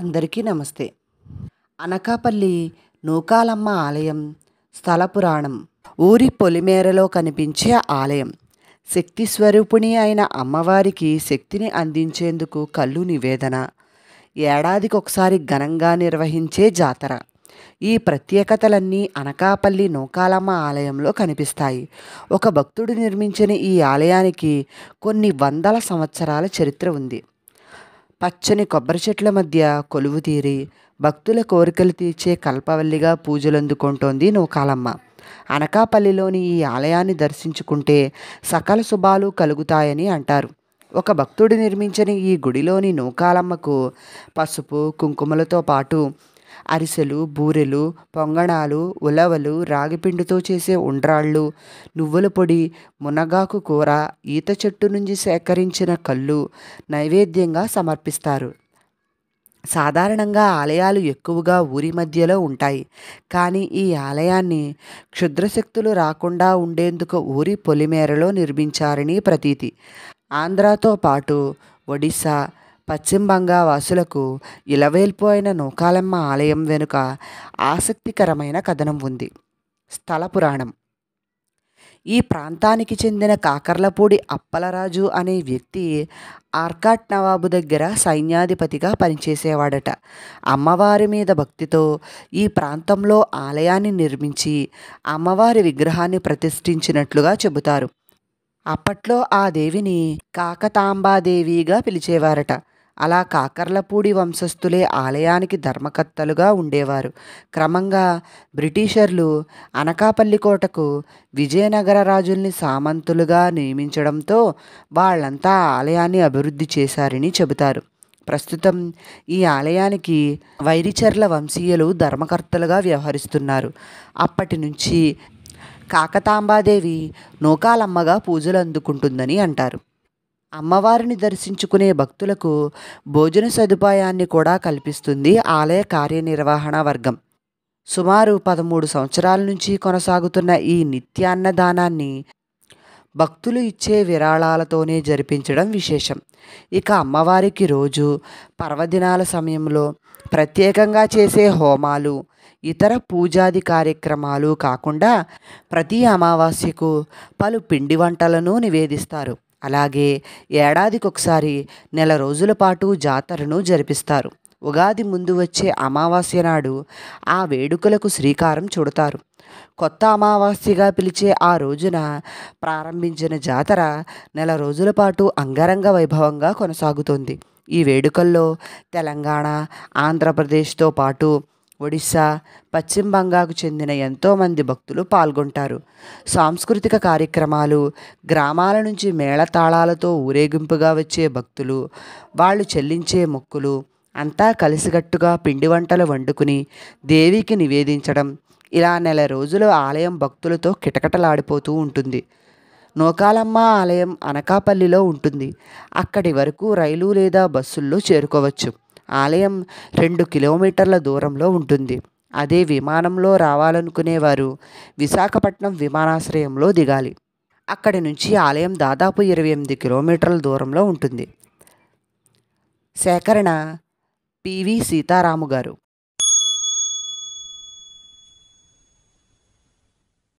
అందరికీ నమస్తే అనకాపల్లి నూకాలమ్మ ఆలయం స్థల పురాణం ఊరి పొలిమేరలో కనిపించే ఆలయం శక్తి స్వరూపిణి అయిన అమ్మవారికి శక్తిని అందించేందుకు కళ్ళు నివేదన ఏడాదికొకసారి ఘనంగా నిర్వహించే జాతర ఈ ప్రత్యేకతలన్నీ అనకాపల్లి నూకాలమ్మ ఆలయంలో కనిపిస్తాయి ఒక భక్తుడు నిర్మించిన ఈ ఆలయానికి కొన్ని వందల సంవత్సరాల చరిత్ర ఉంది పచ్చని కొబ్బరి చెట్ల మధ్య కొలువు తీరి భక్తుల కోరికలు తీర్చే కల్పవల్లిగా పూజలందుకుంటోంది నూకాలమ్మ అనకాపల్లిలోని ఈ ఆలయాన్ని దర్శించుకుంటే సకల శుభాలు కలుగుతాయని అంటారు ఒక భక్తుడు నిర్మించిన ఈ గుడిలోని నూకాలమ్మకు పసుపు కుంకుమలతో పాటు అరిసెలు బూరెలు పొంగణాలు ఉలవలు రాగిపిండితో చేసే ఉండ్రాళ్ళు నువ్వుల పొడి మునగాకు కూర ఈత చెట్టు నుంచి సేకరించిన కళ్ళు నైవేద్యంగా సమర్పిస్తారు సాధారణంగా ఆలయాలు ఎక్కువగా ఊరి మధ్యలో ఉంటాయి కానీ ఈ ఆలయాన్ని క్షుద్రశక్తులు రాకుండా ఉండేందుకు ఊరి పొలిమేరలో నిర్మించారని ప్రతీతి ఆంధ్రాతో పాటు ఒడిశా పశ్చిమ బంగా వాసులకు ఇలవేల్పోయిన నూకాలమ్మ ఆలయం వెనుక ఆసక్తికరమైన కథనం ఉంది స్థల పురాణం ఈ ప్రాంతానికి చెందిన కాకర్లపూడి అప్పలరాజు అనే వ్యక్తి ఆర్కాట్ నవాబు దగ్గర సైన్యాధిపతిగా పనిచేసేవాడట అమ్మవారి మీద భక్తితో ఈ ప్రాంతంలో ఆలయాన్ని నిర్మించి అమ్మవారి విగ్రహాన్ని ప్రతిష్ఠించినట్లుగా చెబుతారు అప్పట్లో ఆ దేవిని కాకతాంబాదేవిగా పిలిచేవారట అలా కాకర్లపూడి వంశస్థులే ఆలయానికి ధర్మకర్తలుగా ఉండేవారు క్రమంగా బ్రిటిషర్లు అనకాపల్లి కోటకు విజయనగర రాజుల్ని సామంతులుగా నియమించడంతో వాళ్ళంతా ఆలయాన్ని అభివృద్ధి చేశారని చెబుతారు ప్రస్తుతం ఈ ఆలయానికి వైరిచర్ల వంశీయులు ధర్మకర్తలుగా వ్యవహరిస్తున్నారు అప్పటి నుంచి కాకతాంబాదేవి నూకాలమ్మగా పూజలు అందుకుంటుందని అంటారు అమ్మవారిని దర్శించుకునే భక్తులకు భోజన సదుపాయాన్ని కూడా కల్పిస్తుంది ఆలయ కార్యనిర్వహణ వర్గం సుమారు పదమూడు సంవత్సరాల నుంచి కొనసాగుతున్న ఈ నిత్యాన్నదానాన్ని భక్తులు ఇచ్చే విరాళాలతోనే జరిపించడం విశేషం ఇక అమ్మవారికి రోజు పర్వదినాల సమయంలో ప్రత్యేకంగా చేసే హోమాలు ఇతర పూజాది కార్యక్రమాలు కాకుండా ప్రతి అమావాస్యకు పలు పిండి వంటలను నివేదిస్తారు అలాగే ఏడాదికొకసారి నెల రోజుల పాటు జాతరను జరిపిస్తారు ఉగాది ముందు వచ్చే అమావాస్య నాడు ఆ వేడుకలకు శ్రీకారం చుడతారు కొత్త అమావాస్యగా పిలిచే ఆ రోజున ప్రారంభించిన జాతర నెల రోజుల పాటు అంగరంగ వైభవంగా కొనసాగుతుంది ఈ వేడుకల్లో తెలంగాణ ఆంధ్రప్రదేశ్తో పాటు ఒడిశా పశ్చిమ బంగాకు చెందిన ఎంతోమంది భక్తులు పాల్గొంటారు సాంస్కృతిక కార్యక్రమాలు గ్రామాల నుంచి మేళతాళాలతో ఊరేగింపుగా వచ్చే భక్తులు వాళ్ళు చెల్లించే మొక్కులు అంతా కలిసిగట్టుగా పిండి వంటలు వండుకుని దేవికి నివేదించడం ఇలా నెల రోజులు ఆలయం భక్తులతో కిటకటలాడిపోతూ ఉంటుంది నోకాలమ్మ ఆలయం అనకాపల్లిలో ఉంటుంది అక్కడి వరకు రైలు లేదా బస్సుల్లో చేరుకోవచ్చు ఆలయం రెండు కిలోమీటర్ల దూరంలో ఉంటుంది అదే విమానంలో రావాలనుకునేవారు విశాఖపట్నం విమానాశ్రయంలో దిగాలి అక్కడి నుంచి ఆలయం దాదాపు ఇరవై ఎనిమిది కిలోమీటర్ల దూరంలో ఉంటుంది సేకరణ పివి సీతారాము గారు